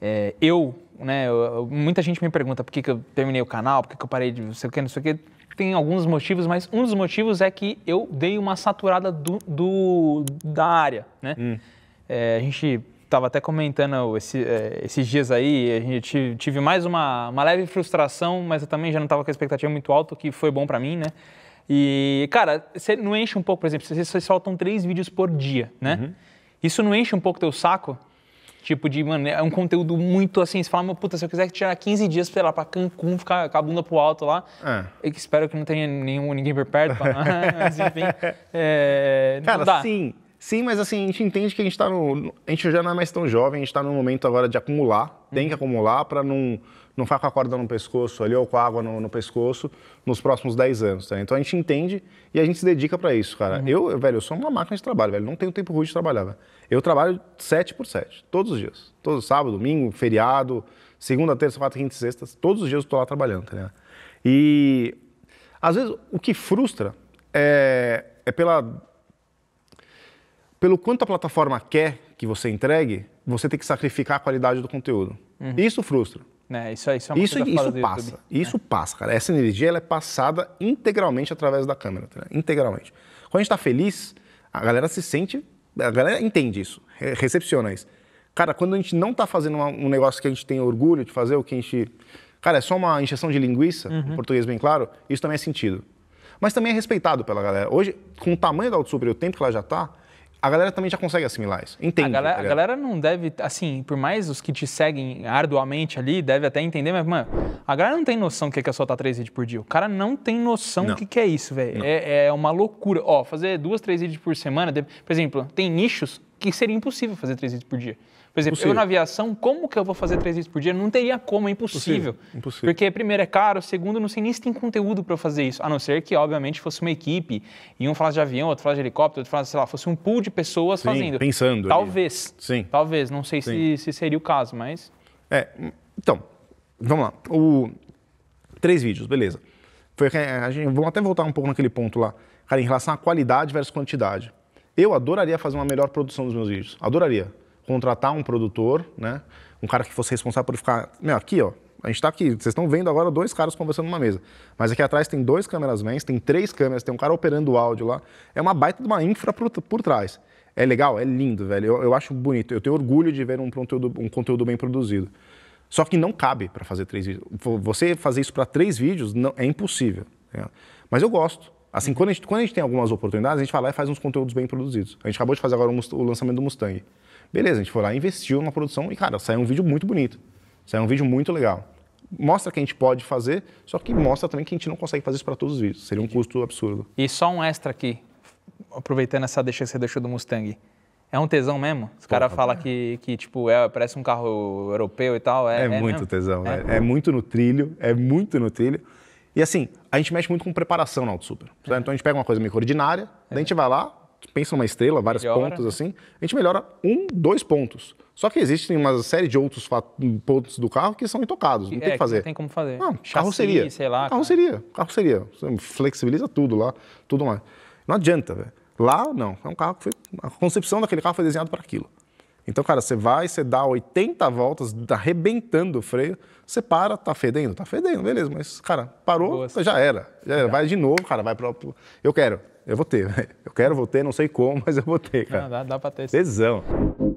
É, eu, né, eu, muita gente me pergunta por que, que eu terminei o canal, por que, que eu parei de não sei o que, não sei o que. Tem alguns motivos, mas um dos motivos é que eu dei uma saturada do, do da área, né? Hum. É, a gente estava até comentando esse, é, esses dias aí, a gente tive mais uma, uma leve frustração, mas eu também já não estava com a expectativa muito alta, o que foi bom para mim, né? E, cara, você não enche um pouco, por exemplo, vocês soltam três vídeos por dia, né? Uhum. Isso não enche um pouco teu saco? Tipo de, mano, é um conteúdo muito assim. Você fala, meu puta, se eu quiser tirar 15 dias, sei lá, pra Cancún, ficar com a bunda pro alto lá. É. Eu espero que não tenha nenhum, ninguém por perto. Pra, mas enfim. É, Cara, sim. Sim, mas assim, a gente entende que a gente tá no. A gente já não é mais tão jovem, a gente está num momento agora de acumular, tem que acumular para não, não ficar com a corda no pescoço ali ou com a água no, no pescoço nos próximos 10 anos, tá? Então a gente entende e a gente se dedica para isso, cara. Uhum. Eu, velho, eu sou uma máquina de trabalho, velho, não tenho tempo ruim de trabalhar, velho. Eu trabalho 7 por 7, todos os dias. Todo sábado, domingo, feriado, segunda, terça, quarta, quinta e sexta, todos os dias eu estou lá trabalhando, tá ligado? E às vezes o que frustra é, é pela pelo quanto a plataforma quer que você entregue, você tem que sacrificar a qualidade do conteúdo. Uhum. Isso frustra. É, isso, isso, é isso, isso passa. YouTube, né? isso né? passa, cara. Essa energia ela é passada integralmente através da câmera. Tá? Integralmente. Quando a gente está feliz, a galera se sente. A galera entende isso, recepciona isso. Cara, quando a gente não está fazendo uma, um negócio que a gente tem orgulho de fazer, o que a gente. Cara, é só uma injeção de linguiça, uhum. em português bem claro, isso também é sentido. Mas também é respeitado pela galera. Hoje, com o tamanho da Outsuper e o tempo que ela já está, a galera também já consegue assimilar isso. Entende. A galera, tá a galera, não deve, assim, por mais os que te seguem arduamente ali, deve até entender, mas, mano, a galera não tem noção do que é, é soltar tá três vídeos por dia. O cara não tem noção do que, que é isso, velho. É, é, uma loucura. Ó, fazer duas, três vídeos por semana, por exemplo, tem nichos que seria impossível fazer três vídeos por dia. Por exemplo, impossível. eu na aviação, como que eu vou fazer três vídeos por dia? Não teria como, é impossível. impossível. impossível. Porque, primeiro, é caro, segundo, não sei nem se tem conteúdo para fazer isso. A não ser que, obviamente, fosse uma equipe e um falasse de avião, outro falasse de helicóptero, outro falasse, sei lá, fosse um pool de pessoas Sim, fazendo. Pensando. Talvez. Ali. Sim. Talvez. Não sei se, se, seria o caso, mas. É, então, vamos lá. O... Três vídeos, beleza. Foi, a gente, vamos até voltar um pouco naquele ponto lá. Cara, em relação à qualidade versus quantidade. Eu adoraria fazer uma melhor produção dos meus vídeos. Adoraria. Contratar um produtor, né? Um cara que fosse responsável por ficar. Meu, aqui, ó. A gente tá aqui, vocês estão vendo agora dois caras conversando numa mesa. Mas aqui atrás tem dois câmeras mans, tem três câmeras, tem um cara operando o áudio lá. É uma baita de uma infra por, por trás. É legal, é lindo, velho. Eu, eu acho bonito. Eu tenho orgulho de ver um conteúdo, um conteúdo bem produzido. Só que não cabe para fazer três vídeos. Você fazer isso para três vídeos não, é impossível. Né? Mas eu gosto. Assim, quando a, gente, quando a gente tem algumas oportunidades, a gente vai lá e faz uns conteúdos bem produzidos. A gente acabou de fazer agora o, lançamento do Mustang. Beleza, a gente foi lá, investiu na produção e, cara, saiu um vídeo muito bonito. Saiu um vídeo muito legal. Mostra que a gente pode fazer, só que mostra também que a gente não consegue fazer isso para todos os vídeos. Seria um custo absurdo. E só um extra aqui, aproveitando essa deixa que você deixou do Mustang. É um tesão mesmo? Os caras falam que, que, tipo, é, parece um carro europeu e tal. É, é, é muito mesmo? tesão. É. é, é muito no trilho, é muito no trilho. E assim, a gente mexe muito com preparação na Auto é. Então a gente pega uma coisa meio ordinária, é. daí a gente vai lá, pensa numa estrela, vários melhora. pontos assim, a gente melhora um, dois pontos. Só que existem uma série de outros pontos do carro que são intocados, não é, tem o é, que fazer. Não tem como fazer. Não, Chassi, carroceria. Sei lá. Carroceria, carroceria. Você flexibiliza tudo lá, tudo mais. Não adianta, velho. Lá, não. É um carro que foi. A concepção daquele carro foi desenhado para aquilo. Então, cara, você vai, você dá 80 voltas, tá arrebentando o freio, você para, tá fedendo? Tá fedendo, beleza, mas, cara, parou, Boa, já era. Já era. Vai de novo, cara, vai pro. Eu quero, eu vou ter, eu quero, vou ter, não sei como, mas eu vou ter, cara. Não, dá, dá pra ter. Tesão.